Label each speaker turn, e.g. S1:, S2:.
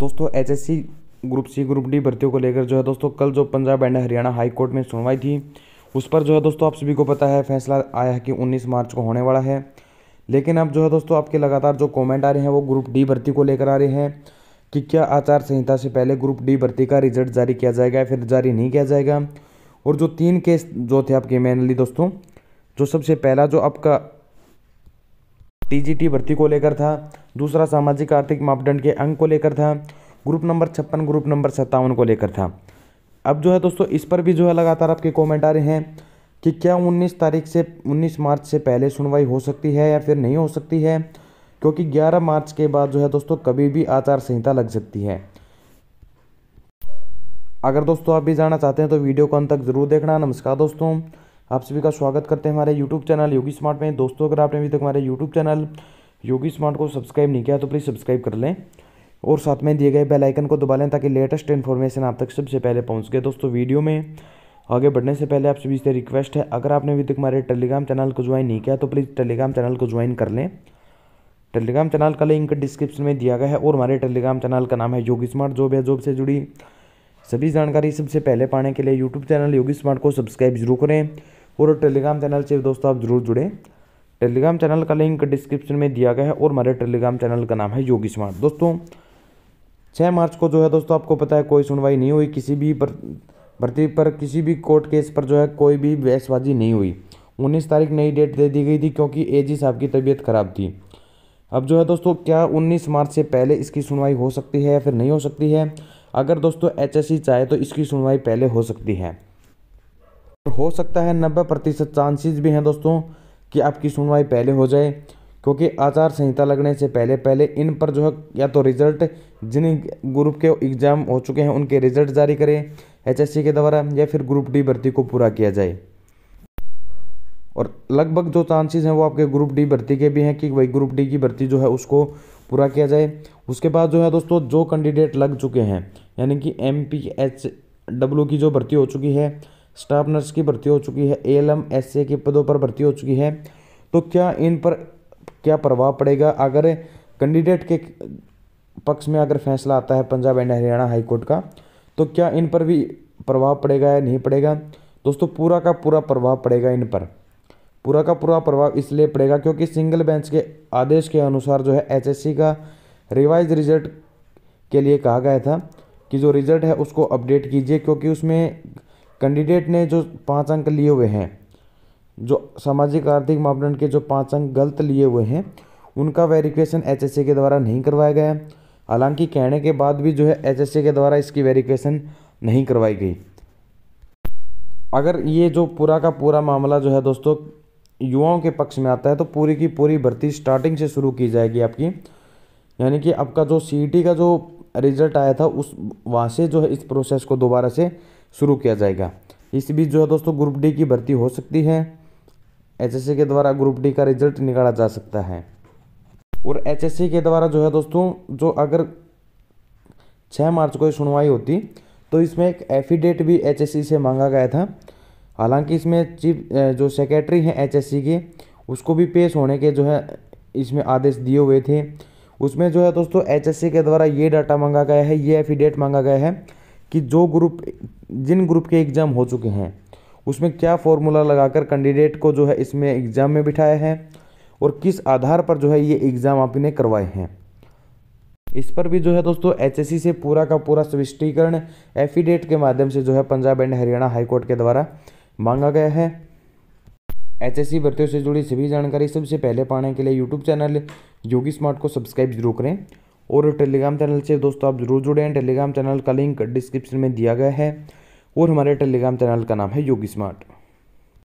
S1: दोस्तों C group C group D भर्तियों को लेकर जो है दोस्तों कल जो Punjab and Haryana high court में सुनवाई थी उस पर जो है दोस्तों आप सभी को पता है फैसला आया है कि 19 मार्च को होने वाला है लेकिन अब जो है दोस्तों आपके लगातार जो कमेंट आ रहे हैं वो ग्रुप डी भर्ती को लेकर आ रहे हैं कि क्या आचार संहिता से पहले ग्रुप डी भर्ती का रिजल्ट जारी किया जाएगा या फिर जारी नहीं किया जाएगा और जो तीन केस जो थे आपके मेनली दोस्तों जो सबसे पहला जो आपका टीजीटी भर्ती को लेकर था दूसरा सामाजिक आर्थिक मापदंड के अंक को लेकर था ग्रुप नंबर छप्पन ग्रुप नंबर सत्तावन को लेकर था अब जो है दोस्तों इस पर भी जो है लगातार आपके कॉमेंट आ रहे हैं कि क्या 19 तारीख से 19 मार्च से पहले सुनवाई हो सकती है या फिर नहीं हो सकती है क्योंकि 11 मार्च के बाद जो है दोस्तों कभी भी आचार संहिता लग सकती है अगर दोस्तों आप भी जाना चाहते हैं तो वीडियो को अंत तक ज़रूर देखना नमस्कार दोस्तों आप सभी का स्वागत करते हैं हमारे यूट्यूब चैनल योगी स्मार्ट में दोस्तों अगर आपने अभी तक हमारे यूट्यूब चैनल योगी स्मार्ट को सब्सक्राइब नहीं किया तो प्लीज़ सब्सक्राइब कर लें और साथ में दिए गए बेल आइकन को दबा लें ताकि लेटेस्ट इन्फॉर्मेशन आप तक सबसे पहले पहुँच गए दोस्तों वीडियो में आगे बढ़ने से पहले आप सभी से रिक्वेस्ट है अगर आपने अभी तक हमारे टेलीग्राम चैनल को ज्वाइन नहीं किया तो प्लीज़ टेलीग्राम चैनल को ज्वाइन कर लें टेलीग्राम चैनल का लिंक डिस्क्रिप्शन में दिया गया है और हमारे टेलीग्राम चैनल का नाम है योगी स्मार्ट जॉब या जॉब से जुड़ी सभी जानकारी सबसे पहले पाने के लिए यूट्यूब चैनल योगी स्मार्ट को सब्सक्राइब जरूर करें और टेलीग्राम चैनल से दोस्तों आप जरूर जुड़ें टेलीग्राम चैनल का लिंक डिस्क्रिप्शन में दिया गया है और हमारे टेलीग्राम चैनल का नाम है योगी स्मार्ट दोस्तों छः मार्च को जो है दोस्तों आपको पता है कोई सुनवाई नहीं हुई किसी भी भर्ती पर किसी भी कोर्ट केस पर जो है कोई भी बहसबाजी नहीं हुई उन्नीस तारीख नई डेट दे दी गई थी क्योंकि ए जी साहब की तबीयत खराब थी अब जो है दोस्तों क्या उन्नीस मार्च से पहले इसकी सुनवाई हो सकती है या फिर नहीं हो सकती है अगर दोस्तों एच चाहे तो इसकी सुनवाई पहले हो सकती है तो हो सकता है नब्बे प्रतिशत चांसेज भी हैं दोस्तों कि आपकी सुनवाई पहले हो जाए क्योंकि आचार संहिता लगने से पहले पहले इन पर जो है या तो रिजल्ट जिन ग्रुप के एग्ज़ाम हो चुके हैं उनके रिजल्ट जारी करें एचएससी के द्वारा या फिर ग्रुप डी भर्ती को पूरा किया जाए और लगभग जो चांसेस हैं वो आपके ग्रुप डी भर्ती के भी हैं कि वही ग्रुप डी की भर्ती जो है उसको पूरा किया जाए उसके बाद जो है दोस्तों जो कैंडिडेट लग चुके हैं यानी कि एम पी एच डब्ल्यू की जो भर्ती हो चुकी है स्टाफ नर्स की भर्ती हो चुकी है A L M S A के पदों पर भर्ती हो चुकी है तो क्या इन पर क्या प्रभाव पड़ेगा अगर कैंडिडेट के पक्ष में अगर फैसला आता है पंजाब एंड हरियाणा हाईकोर्ट का तो क्या इन पर भी प्रभाव पड़ेगा या नहीं पड़ेगा दोस्तों पूरा का पूरा प्रभाव पड़ेगा इन पर पूरा का पूरा प्रभाव इसलिए पड़ेगा क्योंकि सिंगल बेंच के आदेश के अनुसार जो है एचएससी का रिवाइज रिजल्ट के लिए कहा गया था कि जो रिजल्ट है उसको अपडेट कीजिए क्योंकि उसमें कैंडिडेट ने जो पाँच अंक लिए हुए हैं जो सामाजिक आर्थिक मापदंड के जो पाँच अंक गलत लिए हुए हैं उनका वेरिफिकेशन एच के द्वारा नहीं करवाया गया हालांकि कहने के बाद भी जो है एच के द्वारा इसकी वेरिफिकेशन नहीं करवाई गई अगर ये जो पूरा का पूरा मामला जो है दोस्तों युवाओं के पक्ष में आता है तो पूरी की पूरी भर्ती स्टार्टिंग से शुरू की जाएगी आपकी यानी कि आपका जो सी e का जो रिजल्ट आया था उस वहाँ से जो है इस प्रोसेस को दोबारा से शुरू किया जाएगा इस बीच जो है दोस्तों ग्रुप डी की भर्ती हो सकती है एच के द्वारा ग्रुप डी का रिजल्ट निकाला जा सकता है और एच के द्वारा जो है दोस्तों जो अगर छः मार्च को सुनवाई होती तो इसमें एक एफिडेट भी एच से मांगा गया था हालांकि इसमें चीफ जो सेक्रेटरी हैं एच के उसको भी पेश होने के जो है इसमें आदेश दिए हुए थे उसमें जो है दोस्तों एच के द्वारा ये डाटा मांगा गया है ये एफिडेट मांगा गया है कि जो ग्रुप जिन ग्रुप के एग्ज़ाम हो चुके हैं उसमें क्या फॉर्मूला लगाकर कैंडिडेट को जो है इसमें एग्ज़ाम में बिठाया है और किस आधार पर जो है ये एग्ज़ाम आपने करवाए हैं इस पर भी जो है दोस्तों एचएससी से पूरा का पूरा स्पष्टीकरण एफिडेट के माध्यम से जो है पंजाब एंड हरियाणा हाईकोर्ट के द्वारा मांगा गया है एच एस से जुड़ी सभी जानकारी सबसे पहले पाने के लिए यूट्यूब चैनल योगी स्मार्ट को सब्सक्राइब जरूर करें और टेलीग्राम चैनल से दोस्तों आप जरूर जुड़े हैं टेलीग्राम चैनल का लिंक डिस्क्रिप्शन में दिया गया है और हमारे टेलीग्राम चैनल का नाम है योगी स्मार्ट